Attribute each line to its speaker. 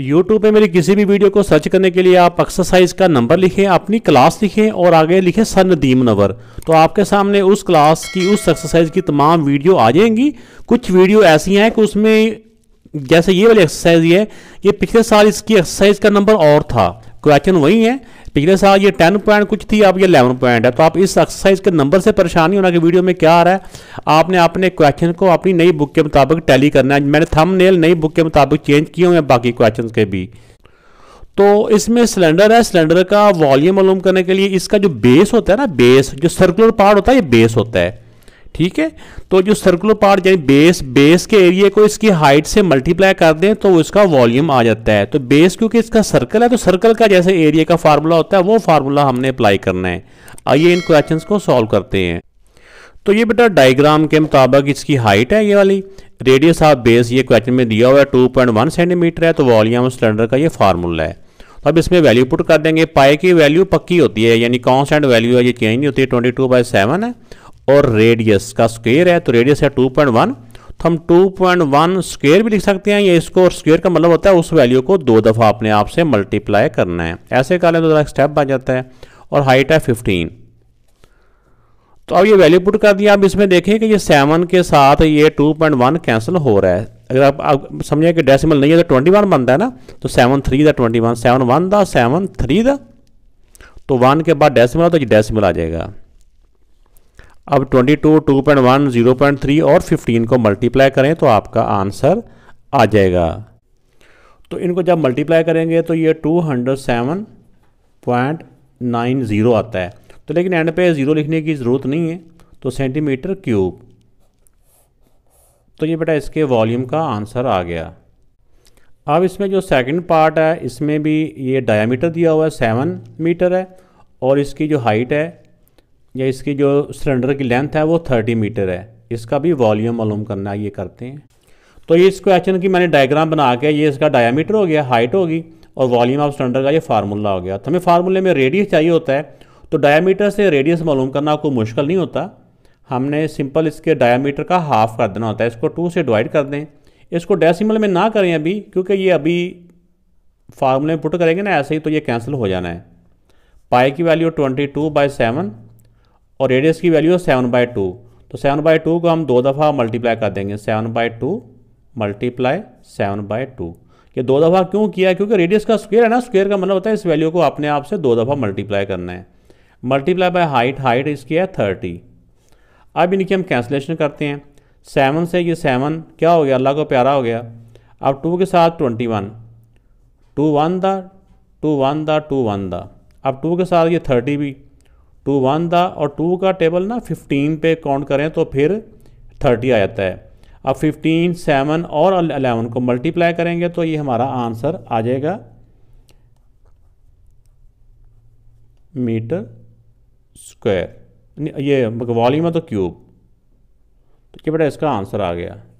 Speaker 1: YouTube पे मेरी किसी भी वीडियो को सर्च करने के लिए आप एक्सरसाइज का नंबर लिखें अपनी क्लास लिखें और आगे लिखें दीम नवर तो आपके सामने उस क्लास की उस एक्सरसाइज की तमाम वीडियो आ जाएंगी कुछ वीडियो ऐसी हैं कि उसमें जैसे ये वाली एक्सरसाइज है ये पिछले साल इसकी एक्सरसाइज का नंबर और था क्वेश्चन वही है पिछले साल ये टेन पॉइंट कुछ थी अब ये इलेवन पॉइंट है तो आप इस एक्सरसाइज के नंबर से परेशान नहीं होना कि वीडियो में क्या आ रहा है आपने अपने क्वेश्चन को अपनी नई बुक के मुताबिक टैली करना है मैंने नेल नई बुक के मुताबिक चेंज किए हुए हैं बाकी क्वेश्चन के भी तो इसमें सिलेंडर है सिलेंडर का वॉल्यूम मालूम करने के लिए इसका जो बेस होता है ना बेस जो सर्कुलर पार्ट होता है ये बेस होता है ठीक है तो जो सर्कुलर पार्ट यानी बेस बेस के एरिया को इसकी हाइट से मल्टीप्लाई कर दें तो इसका वॉल्यूम आ जाता है तो बेस क्योंकि इसका सर्कल है तो सर्कल का जैसे एरिया का फार्मूला होता है वो फार्मूला हमने अप्लाई करना है आइए इन क्वेश्चन को सॉल्व करते हैं तो ये बेटा डायग्राम के मुताबिक इसकी हाइट है ये वाली रेडियस ऑफ बेस ये क्वेश्चन में दिया हुआ है वन सेंटीमीटर है तो वॉल्यूम सिलेंडर का ये फार्मूला है तो अब इसमें वैल्यू पुट कर देंगे पाए की वैल्यू पक्की होती है यानी कॉन्स्टेंट वैल्यू है ये चेंज नहीं होती है ट्वेंटी टू बाई सेवन है और रेडियस का स्क्वेयर है तो रेडियस है 2.1 तो हम 2.1 स्क्वेयर भी लिख सकते हैं या इसको और स्क्वेयर का मतलब होता है उस वैल्यू को दो दफ़ा अपने आप से मल्टीप्लाई करना है ऐसे कर लें तो ज़रा स्टेप आ जाता है और हाइट है 15 तो अब ये वैल्यू पुट कर दिया अब इसमें देखें कि ये सेवन के साथ ये 2.1 कैंसिल हो रहा है अगर आप, आप समझें कि डेसिमल नहीं है तो वन बनता है ना तो seven three the twenty one seven one the seven three the तो वन के बाद डेसिमल तो ये डेसिमल आ जाएगा अब 22, 2.1, 0.3 और 15 को मल्टीप्लाई करें तो आपका आंसर आ जाएगा तो इनको जब मल्टीप्लाई करेंगे तो ये 207.90 आता है तो लेकिन एंड पे ज़ीरो लिखने की ज़रूरत नहीं है तो सेंटीमीटर क्यूब तो ये बेटा इसके वॉल्यूम का आंसर आ गया अब इसमें जो सेकंड पार्ट है इसमें भी ये डायमीटर दिया हुआ है सेवन मीटर है और इसकी जो हाइट है या इसकी जो सिलेंडर की लेंथ है वो थर्टी मीटर है इसका भी वॉल्यूम मालूम करना ये करते हैं तो ये इस क्वेश्चन की मैंने डायग्राम बना के ये इसका डायामीटर हो गया हाइट होगी और वॉल्यूम ऑफ सिलेंडर का ये फार्मूला हो गया तो हमें फार्मूले में रेडियस चाहिए होता है तो डायामीटर से रेडियस मालूम करना कोई मुश्किल नहीं होता हमने सिंपल इसके डायामीटर का हाफ कर देना होता है इसको टू से डिवाइड कर दें इसको डेसिमल में ना करें अभी क्योंकि ये अभी फार्मूले में पुट करेंगे ना ऐसे ही तो ये कैंसिल हो जाना है पाई की value twenty two by seven और रेडियस की वैल्यू है सेवन बाई टू तो सेवन बाई टू को हम दो दफ़ा मल्टीप्लाई कर देंगे seven by two multiply seven by two ये दो दफ़ा क्यों किया क्योंकि रेडियस का स्क्वेयर है ना स्क्वेयर का मतलब होता है इस वैल्यू को अपने आप से दो दफ़ा मल्टीप्लाई करना है मल्टीप्लाई बाय हाइट हाइट इसकी है थर्टी अब इनकी हम कैंसिलेशन करते हैं सेवन से ये सेवन क्या हो गया अल्लाह को प्यारा हो गया अब टू के साथ ट्वेंटी वन टू वन द टू वन द टू वन द अब टू के साथ ये थर्टी भी टू वन था और टू का टेबल ना फिफ्टीन पे काउंट करें तो फिर थर्टी आ जाता है अब फिफ्टीन सेवन और अलेवन को मल्टीप्लाई करेंगे तो ये हमारा आंसर आ जाएगा मीटर स्क्वायर ये वॉल्यूम है तो क्यूब तो क्या बेटा इसका आंसर आ गया